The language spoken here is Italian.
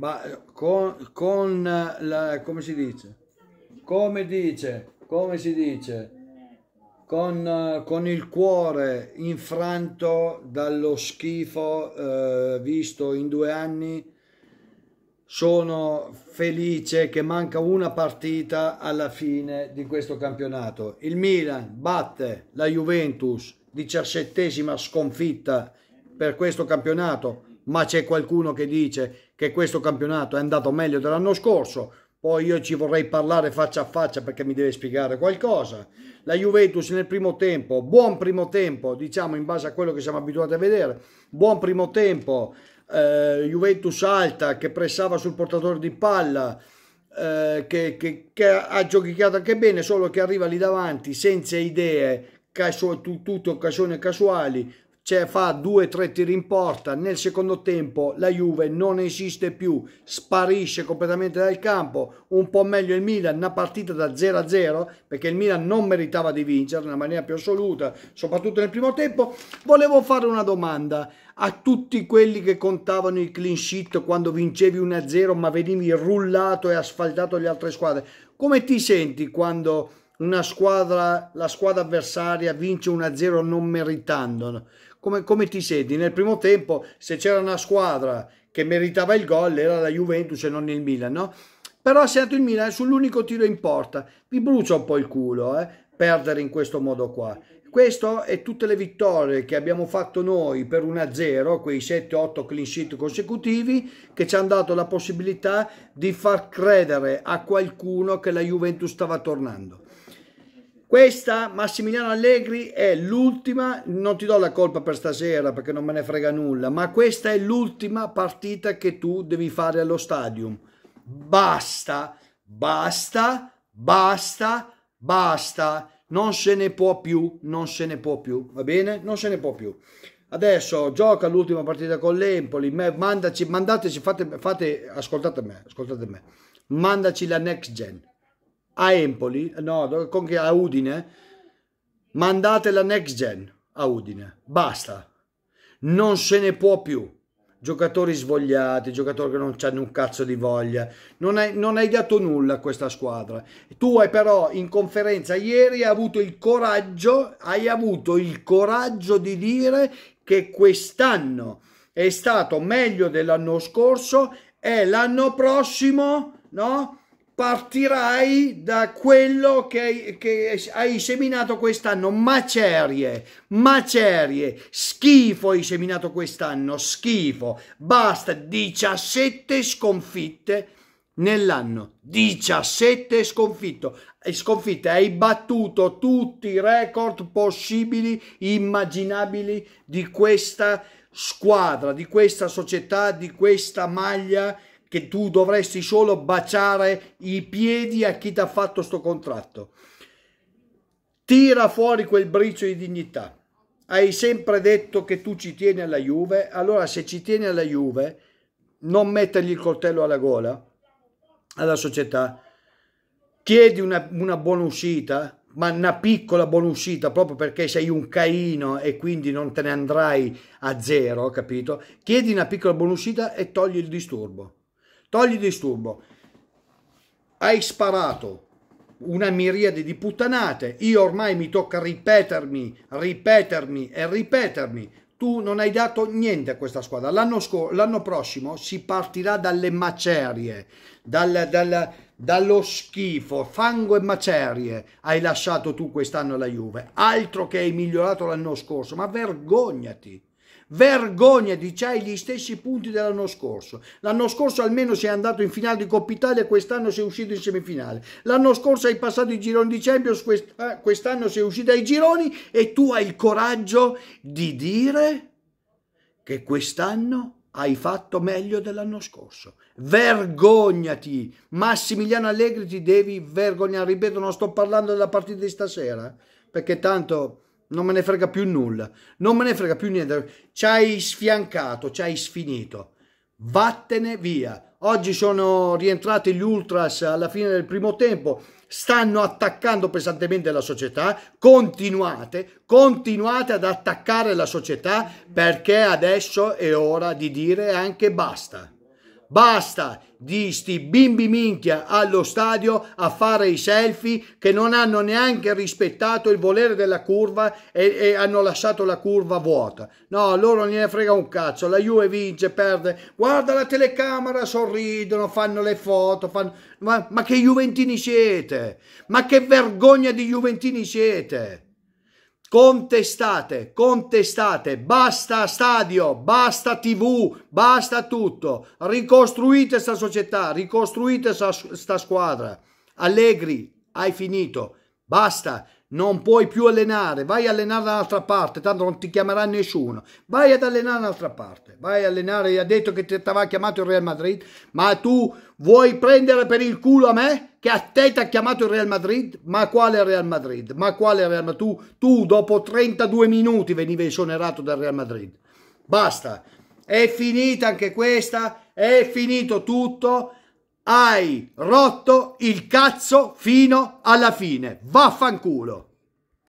ma eh, con, con la, come si dice? Come dice? Come si dice? Con, eh, con il cuore infranto dallo schifo eh, visto in due anni, sono felice che manca una partita alla fine di questo campionato. Il Milan batte la Juventus, diciassettesima sconfitta per questo campionato ma c'è qualcuno che dice che questo campionato è andato meglio dell'anno scorso, poi io ci vorrei parlare faccia a faccia perché mi deve spiegare qualcosa. La Juventus nel primo tempo, buon primo tempo, diciamo in base a quello che siamo abituati a vedere, buon primo tempo, eh, Juventus alta che pressava sul portatore di palla, eh, che, che, che, ha giochicato anche bene, solo che arriva lì davanti senza idee, caso, tutto occasioni casuali, cioè fa due o tre tiri in porta. Nel secondo tempo la Juve non esiste più, sparisce completamente dal campo. Un po' meglio il Milan, una partita da 0-0 a perché il Milan non meritava di vincere nella maniera più assoluta, soprattutto nel primo tempo. Volevo fare una domanda a tutti quelli che contavano il clean sheet quando vincevi 1-0 a ma venivi rullato e asfaltato le altre squadre. Come ti senti quando una squadra, la squadra avversaria vince 1-0 non meritandolo? come, come ti senti? Nel primo tempo, se c'era una squadra che meritava il gol, era la Juventus e non il Milan, no? Però ha segnato il Milan sull'unico tiro in porta. Vi brucia un po' il culo, eh? Perdere in questo modo qua. Questo è tutte le vittorie che abbiamo fatto noi per 1-0, quei 7-8 clean sheet consecutivi, che ci hanno dato la possibilità di far credere a qualcuno che la Juventus stava tornando. Questa, Massimiliano Allegri, è l'ultima, non ti do la colpa per stasera perché non me ne frega nulla, ma questa è l'ultima partita che tu devi fare allo stadium. Basta, basta, basta, basta, non se ne può più, non se ne può più, va bene? Non se ne può più. Adesso gioca l'ultima partita con l'Empoli, mandaci, mandateci, fate, fate, ascoltate me, ascoltate me, mandaci la next gen a Empoli, no, con che, a Udine, mandate la next gen a Udine, basta. Non se ne può più. Giocatori svogliati, giocatori che non hanno un cazzo di voglia. Non hai, non hai dato nulla a questa squadra. Tu hai però in conferenza ieri avuto il coraggio, hai avuto il coraggio di dire che quest'anno è stato meglio dell'anno scorso e l'anno prossimo, no? partirai da quello che, che, hai seminato quest'anno, macerie, macerie, schifo hai seminato quest'anno, schifo, basta, 17 sconfitte nell'anno, 17 sconfitto, sconfitte, hai battuto tutti i record possibili, immaginabili di questa squadra, di questa società, di questa maglia, che tu dovresti solo baciare i piedi a chi ti ha fatto sto contratto. Tira fuori quel bricio di dignità. Hai sempre detto che tu ci tieni alla Juve, allora se ci tieni alla Juve, non mettergli il coltello alla gola alla società, chiedi una, una buona uscita, ma una piccola buona uscita proprio perché sei un caino e quindi non te ne andrai a zero, capito? Chiedi una piccola buona uscita e togli il disturbo togli disturbo, hai sparato una miriade di puttanate, io ormai mi tocca ripetermi, ripetermi e ripetermi, tu non hai dato niente a questa squadra. L'anno, sco- l'anno prossimo si partirà dalle macerie, dal, dal, dallo schifo, fango e macerie hai lasciato tu quest'anno la Juve. Altro che hai migliorato l'anno scorso, ma vergognati. Vergogna, c'hai gli stessi punti dell'anno scorso. L'anno scorso almeno sei andato in finale di Coppa Italia, quest'anno sei uscito in semifinale. L'anno scorso hai passato i gironi di Champions, eh, quest'anno sei uscito ai gironi e tu hai il coraggio di dire che quest'anno hai fatto meglio dell'anno scorso. Vergognati! Massimiliano Allegri ti devi vergognare. Ripeto, non sto parlando della partita di stasera, eh, perché tanto non me ne frega più nulla, non me ne frega più niente. Ci hai sfiancato, ci hai sfinito. Vattene via. Oggi sono rientrati gli Ultras alla fine del primo tempo, stanno attaccando pesantemente la società. Continuate, continuate ad attaccare la società perché adesso è ora di dire anche basta. Basta di sti bimbi minchia allo stadio a fare i selfie che non hanno neanche rispettato il volere della curva e, e hanno lasciato la curva vuota. No, loro non gliene frega un cazzo. La Juve vince, perde. Guarda la telecamera, sorridono, fanno le foto. Fanno... Ma, ma che Juventini siete? Ma che vergogna di Juventini siete? Contestate, contestate, basta stadio, basta tv, basta tutto. Ricostruite questa società, ricostruite questa squadra. Allegri, hai finito. Basta, non puoi più allenare, vai a allenare da un'altra parte, tanto non ti chiamerà nessuno. Vai ad allenare da un'altra parte, vai a allenare, ha detto che ti aveva chiamato il Real Madrid, ma tu vuoi prendere per il culo a me? Che a te ti ha chiamato il Real Madrid? Ma quale Real Madrid? Ma quale Real Madrid? Tu, tu dopo 32 minuti venivi esonerato dal Real Madrid. Basta, è finita anche questa, è finito tutto hai rotto il cazzo fino alla fine. Vaffanculo.